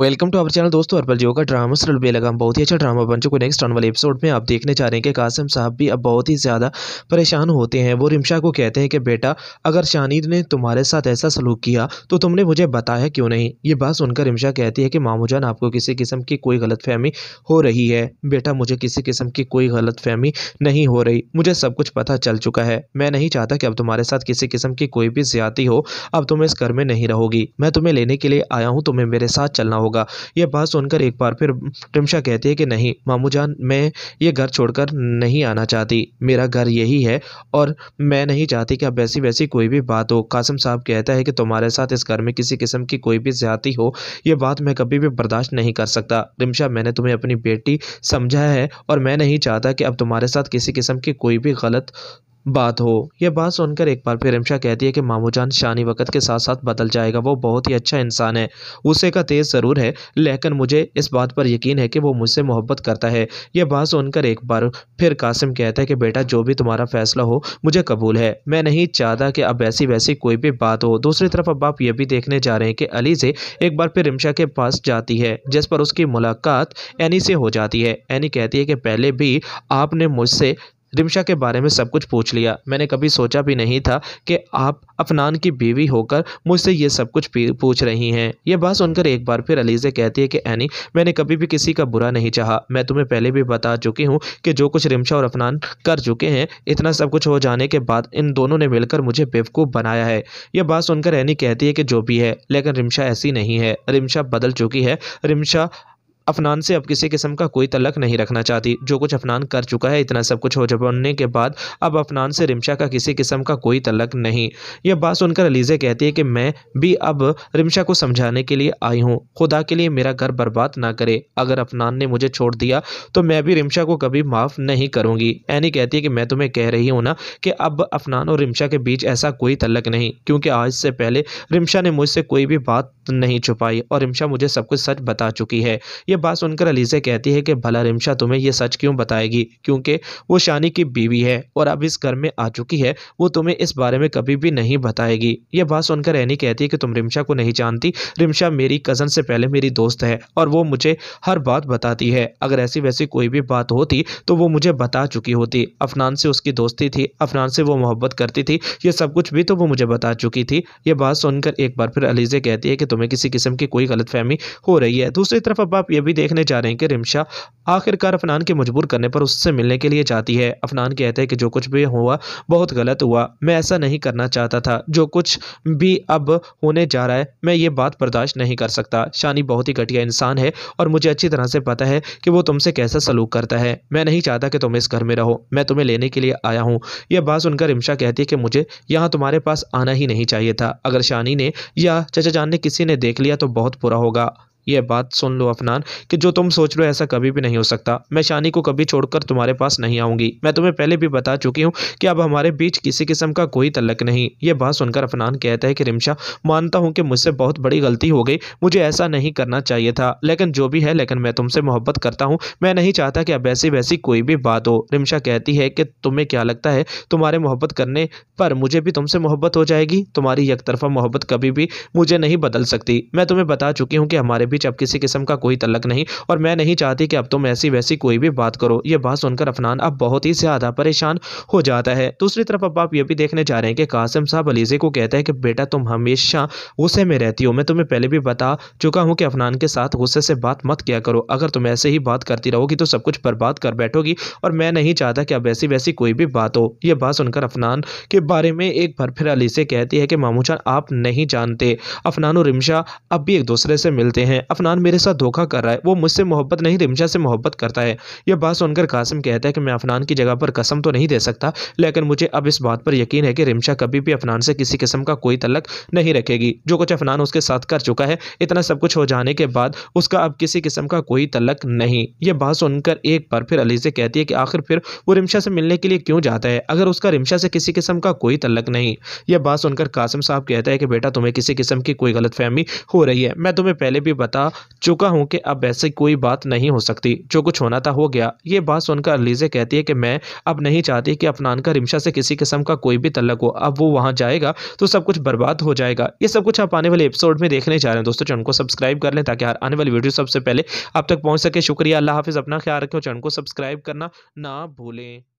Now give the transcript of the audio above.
welcome to our channel दोस्तों अर्पल जियो का drama सरल बेलगाम बहुत ही अच्छा ड्रामा बन चुका नेक्स्ट आने वाले एपिसोड में आप देखने चाह रहे हैं कि कासिम साहब भी अब बहुत ही ज़्यादा परेशान होते हैं वो रिमशा को कहते हैं कि बेटा अगर शानिद ने तुम्हारे साथ ऐसा सलूक किया तो तुमने मुझे बताया क्यों नहीं ये बात सुनकर रिमशा कहती है कि मामू जान आपको किसी किस्म की कोई गलत हो रही है बेटा मुझे किसी किस्म की कोई गलत नहीं हो रही मुझे सब कुछ पता चल चुका है मैं नहीं चाहता कि अब तुम्हारे साथ किसी किस्म की कोई भी ज्यादा हो अब तुम इस घर में नहीं रहोगी मैं तुम्हें लेने के लिए आया हूँ तुम्हें मेरे साथ चलना होगा होगा यह बात सुनकर एक बार फिर टिमशा कहती है कि नहीं मामू जान मैं ये घर छोड़कर नहीं आना चाहती मेरा घर यही है और मैं नहीं चाहती कि अब वैसी वैसी कोई भी बात हो कासिम साहब कहता है कि तुम्हारे साथ इस घर में किसी किस्म की कोई भी ज्यादा हो यह बात मैं कभी भी बर्दाश्त नहीं कर सकता रिमशा मैंने तुम्हें अपनी बेटी समझा है और मैं नहीं चाहता कि अब तुम्हारे साथ किसी किस्म की कोई भी गलत बात हो यह बात सुनकर एक बार फिर इमशा कहती है कि मामू जान शानी वक़्त के साथ साथ बदल जाएगा वो बहुत ही अच्छा इंसान है उसे का तेज़ ज़रूर है लेकिन मुझे इस बात पर यकीन है कि वो मुझसे मोहब्बत करता है यह बात सुनकर एक बार फिर कासिम कहता है कि बेटा जो भी तुम्हारा फ़ैसला हो मुझे कबूल है मैं नहीं चाहता कि अब ऐसी वैसी कोई भी बात हो दूसरी तरफ अब आप ये भी देखने जा रहे हैं कि अली से एक बार फिर इमशा के पास जाती है जिस पर उसकी मुलाकात एनी से हो जाती है एनी कहती है कि पहले भी आपने मुझसे रिमशा के बारे में सब कुछ पूछ लिया मैंने कभी सोचा भी नहीं था कि आप अफनान की बीवी होकर मुझसे ये सब कुछ पूछ रही हैं यह बात सुनकर एक बार फिर अलीजे कहती है कि एनी मैंने कभी भी किसी का बुरा नहीं चाहा मैं तुम्हें पहले भी बता चुकी हूँ कि जो कुछ रिमशा और अफनान कर चुके हैं इतना सब कुछ हो जाने के बाद इन दोनों ने मिलकर मुझे बेवकूफ़ बनाया है यह बात सुनकर एनी कहती है कि जो भी है लेकिन रिमशा ऐसी नहीं है रिमशा बदल चुकी है रिमशा अफनान से अब किसी किस्म का कोई तलक नहीं रखना चाहती जो कुछ अफनान कर चुका है इतना सब कुछ हो जबने के बाद अब अफनान से रिमशा का किसी किस्म का कोई तलक नहीं यह बात सुनकर अलीज़े कहती है कि मैं भी अब रिमशा को समझाने के लिए आई हूँ खुदा के लिए मेरा घर बर्बाद ना करे अगर अफनान ने मुझे छोड़ दिया तो मैं भी रिमशा को कभी माफ़ नहीं करूँगी ऐनी कहती है कि मैं तुम्हें कह रही हूँ ना कि अब अफनान और रिमशा के बीच ऐसा कोई तलक नहीं क्योंकि आज से पहले रिमशा ने मुझसे कोई भी बात नहीं छुपाई और रिमशा मुझे सब कुछ सच बता चुकी है यह बात सुनकर अलीज़े कहती है कि भला रिमशा तुम्हें यह सच क्यों बताएगी क्योंकि वो शानी की बीवी है और अब इस घर में आ चुकी है वो तुम्हें इस बारे में कभी भी नहीं बताएगी यह बात सुनकर एनी कहती है कि तुम रिमशा को नहीं जानती रिमशा मेरी कज़न से पहले मेरी दोस्त है और वो मुझे हर बात बताती है अगर ऐसी वैसी कोई भी बात होती तो वो मुझे बता चुकी होती अफनान से उसकी दोस्ती थी अफनान से वो मोहब्बत करती थी यह सब कुछ भी तो वो मुझे बता चुकी थी यह बात सुनकर एक बार फिर अलीज़े कहती है कि तुम्हें किसी किस्म की कोई गलतफहमी हो रही है दूसरी तरफ अब आप यह भी भी देखने जा रहे हैं कि रिमशा आखिरकार अफनान के मजबूर करने पर उससे मिलने के लिए जाती है अफनान कहते हैं कि जो कुछ भी हुआ बहुत गलत हुआ मैं ऐसा नहीं करना चाहता था जो कुछ भी अब होने जा रहा है मैं ये बात बर्दाश्त नहीं कर सकता शानी बहुत ही घटिया इंसान है और मुझे अच्छी तरह से पता है कि वो तुमसे कैसा सलूक करता है मैं नहीं चाहता कि तुम इस घर में रहो मैं तुम्हें लेने के लिए आया हूँ यह बात सुनकर रिमशा कहती है कि मुझे यहाँ तुम्हारे पास आना ही नहीं चाहिए था अगर शानी ने या चचा जान ने किसी ने देख लिया तो बहुत बुरा होगा ये बात सुन लो अफनान कि जो तुम सोच रहे हो ऐसा कभी भी नहीं हो सकता मैं शानी को कभी छोड़कर तुम्हारे पास नहीं आऊंगी मैं तुम्हें पहले भी बता चुकी हूँ कि अब हमारे बीच किसी किस्म का कोई तलक नहीं ये बात सुनकर अफनान कहता है कि रिमशा मानता हूँ कि मुझसे बहुत बड़ी गलती हो गई मुझे ऐसा नहीं करना चाहिए था लेकिन जो भी है लेकिन मैं तुमसे मोहब्बत करता हूँ मैं नहीं चाहता कि अब ऐसी वैसी कोई भी बात हो रिमशा कहती है कि तुम्हें क्या लगता है तुम्हारे मोहब्बत करने पर मुझे भी तुमसे मोहब्बत हो जाएगी तुम्हारी यकतरफा मोहब्बत कभी भी मुझे नहीं बदल सकती मैं तुम्हें बता चुकी हूँ कि हमारे बीच बीच अब किसी किस्म का कोई तलक नहीं और मैं नहीं चाहती कि अब तुम ऐसी वैसी कोई भी बात करो ये बात सुनकर अफनान अब बहुत ही ज़्यादा परेशान हो जाता है दूसरी तरफ अब आप ये भी देखने जा रहे हैं कि कासिम साहब अलीजे को कहते हैं कि बेटा तुम हमेशा गुस्से में रहती हो मैं तुम्हें पहले भी बता चुका हूँ कि अफनान के साथ गुस्से से बात मत किया करो अगर तुम ऐसे ही बात करती रहोगी तो सब कुछ बर्बाद कर बैठोगी और मैं नहीं चाहता कि अब ऐसी वैसी कोई भी बात हो यह बात सुनकर अफनान के बारे में एक बार फिर अलीजे कहती है कि मामूचा आप नहीं जानते अफनान और रिमशा अब भी एक दूसरे से मिलते हैं है अफनान मेरे साथ धोखा कर रहा है वो मुझसे मोहब्बत नहीं रिमशा से मोहब्बत करता है यह बात सुनकर कासिम कहता है कि मैं अफनान की जगह पर कसम तो नहीं दे सकता लेकिन मुझे अब इस बात पर यकीन है कि रिमशा कभी भी अफनान से किसी किस्म का कोई तलक नहीं रखेगी जो कुछ अफनान उसके साथ कर चुका है इतना सब कुछ हो जाने के बाद उसका अब किसी किस्म का कोई तलक नहीं यह बात सुनकर एक बार फिर अली से कहती है कि आखिर फिर वो रिमशा से मिलने के लिए क्यों जाता है अगर उसका रिमशा से किसी किस्म का कोई तलक नहीं यह बात सुनकर कासिम साहब कहता है कि बेटा तुम्हें किसी किस्म की कोई गलत फहमी हो रही है मैं तुम्हें पहले भी बता बता चुका हूँ कि अब ऐसी कोई बात नहीं हो सकती जो कुछ होना था हो गया ये बात सुनकर अलीज़े कहती है कि मैं अब नहीं चाहती कि अफनान का रिमशा से किसी किस्म का कोई भी तलक हो अब वो वहाँ जाएगा तो सब कुछ बर्बाद हो जाएगा ये सब कुछ आप आने वाले एपिसोड में देखने जा रहे हैं दोस्तों चैनल को सब्सक्राइब कर लें ताकि हर आने वाली वीडियो सबसे पहले आप तक पहुँच सके शुक्रिया अल्लाह हाफिज़ अपना ख्याल रखें चैनल को सब्सक्राइब करना ना भूलें